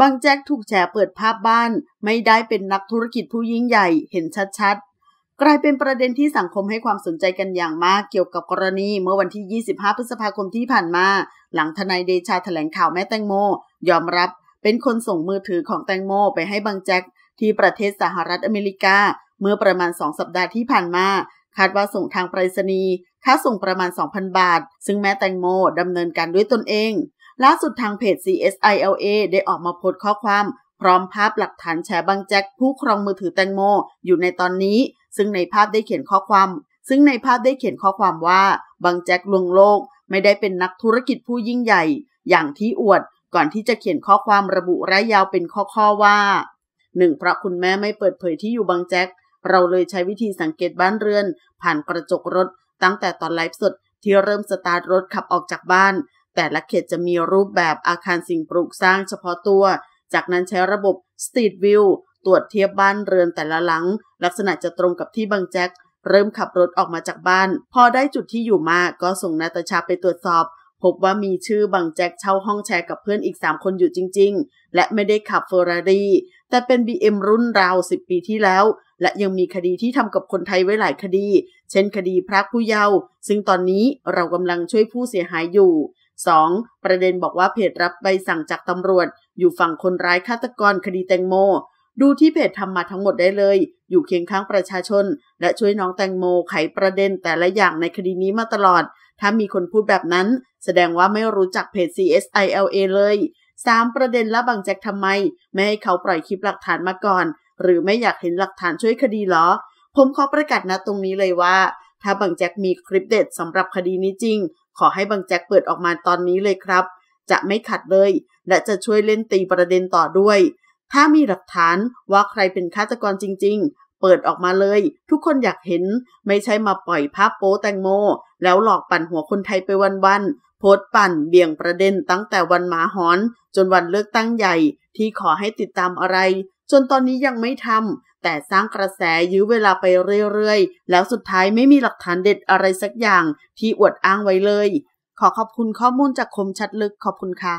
บางแจ็คถูกแฉเปิดภาพบ้าน ไม่ได้เป็นนักธุรกิจผู้ยิ่งใหญ่เห็นชัดๆ กลายเป็นประเด็นที่สังคมให้ความสนใจกันอย่างมากเกี่ยวกับกรณีเมื่อวันที่ 25 พฤษภาคมที่ผ่านมา หลังทนายเดชาแถลงข่าวแม่แตงโม ยอมรับเป็นคนส่งมือถือของแตงโม ไปให้บางแจ็คที่ประเทศสหรัฐอเมริกา เมื่อประมาณ2สัปดาห์ที่ผ่านมาคาดว่าส่งทางไปรษณีย์ค่าส่งประมาณ 2,000 บาท ซึ่งแม่แตงโมดำเนินการด้วยตนเองล่าสุดทางเพจ CSILA ได้ออกมาโพสต์ข้อความ พร้อมภาพหลักฐานแฉบังแจ็คผู้ครองมือถือแตงโม อยู่ในตอนนี้ ซึ่งในภาพได้เขียนข้อความ ซึ่งในภาพได้เขียนข้อความว่าบังแจ็คลวงโลก ไม่ได้เป็นนักธุรกิจผู้ยิ่งใหญ่ อย่างที่อวด ก่อนที่จะเขียนข้อความระบุระยยาวเป็นข้อๆว่า หนึ่งเพราะคุณแม่ไม่เปิดเผยที่อยู่บางแจ็ค เราเลยใช้วิธีสังเกตบ้านเรือนผ่านกระจกรถตั้งแต่ตอนไลฟ์สดที่เริ่มสตาร์ทรถขับออกจากบ้านแต่ละเขตจะมีรูปแบบอาคารสิ่งปลูกสร้างเฉพาะตัว จากนั้นใช้ระบบ Street View ตรวจเทียบบ้านเรือนแต่ละหลัง ลักษณะจะตรงกับที่บางแจ็ค เริ่มขับรถออกมาจากบ้าน พอได้จุดที่อยู่มา ก็ส่งนาตาชาไปตรวจสอบ พบว่ามีชื่อบางแจ็คเช่าห้องแชร์กับเพื่อนอีก 3 คนอยู่จริงๆ และไม่ได้ขับเฟอร์รารี แต่เป็น BM รุ่นราว10ปีที่แล้ว และยังมีคดีที่ทำกับคนไทยไว้หลายคดี เช่นคดีพระผู้เยาว์ซึ่งตอนนี้เรากำลังช่วยผู้เสียหายอยู่ 2. ประเด็นบอกว่าเพจรับใบสั่งจากตำรวจ อยู่ฝั่งคนร้ายฆาตกรคดีแตงโม ดูที่เพจทำมาทั้งหมดได้เลย อยู่เคียงข้างประชาชนและช่วยน้องแตงโมไขประเด็นแต่ละอย่างในคดีนี้มาตลอด ถ้ามีคนพูดแบบนั้น แสดงว่าไม่รู้จักเพจ CSILA เลย 3. ประเด็นละบังแจ็คทำไม ไม่ให้เขาปล่อยคลิปหลักฐานมาก่อน หรือไม่อยากเห็นหลักฐานช่วยคดีหรอ ผมขอประกาศนะตรงนี้เลยว่าถ้าบังแจ็คมีคลิปเด็ดสำหรับคดีนี้จริง ขอให้บังแจ็คเปิดออกมาตอนนี้เลยครับ จะไม่ขัดเลย และจะช่วยเล่นตีประเด็นต่อด้วย ถ้ามีหลักฐานว่าใครเป็นฆาตกรจริง ๆ เปิดออกมาเลย ทุกคนอยากเห็น ไม่ใช่มาปล่อยภาพโป๊แตงโม แล้วหลอกปั่นหัวคนไทยไปวันๆ โพสปั่นเบี่ยงประเด็นตั้งแต่วันหมาหอนจนวันเลือกตั้งใหญ่ที่ขอให้ติดตามอะไร จนตอนนี้ยังไม่ทำแต่สร้างกระแส ยื้อเวลาไปเรื่อยๆ แล้วสุดท้ายไม่มีหลักฐานเด็ดอะไรสักอย่าง ที่อวดอ้างไว้เลย ขอขอบคุณข้อมูลจากคมชัดลึกขอบคุณค่ะ